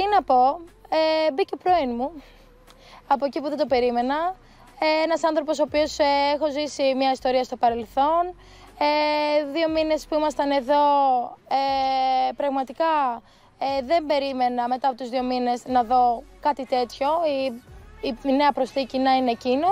Τι να πω, ε, μπήκε πρώην μου, από εκεί που δεν το περίμενα. Ε, ένας άνθρωπος ο οποίος ε, έχω ζήσει μια ιστορία στο παρελθόν. Ε, δύο μήνες που ήμασταν εδώ, ε, πραγματικά ε, δεν περίμενα μετά από τους δύο μήνες να δω κάτι τέτοιο. Η, η, νέα προσθήκη να είναι εκείνος.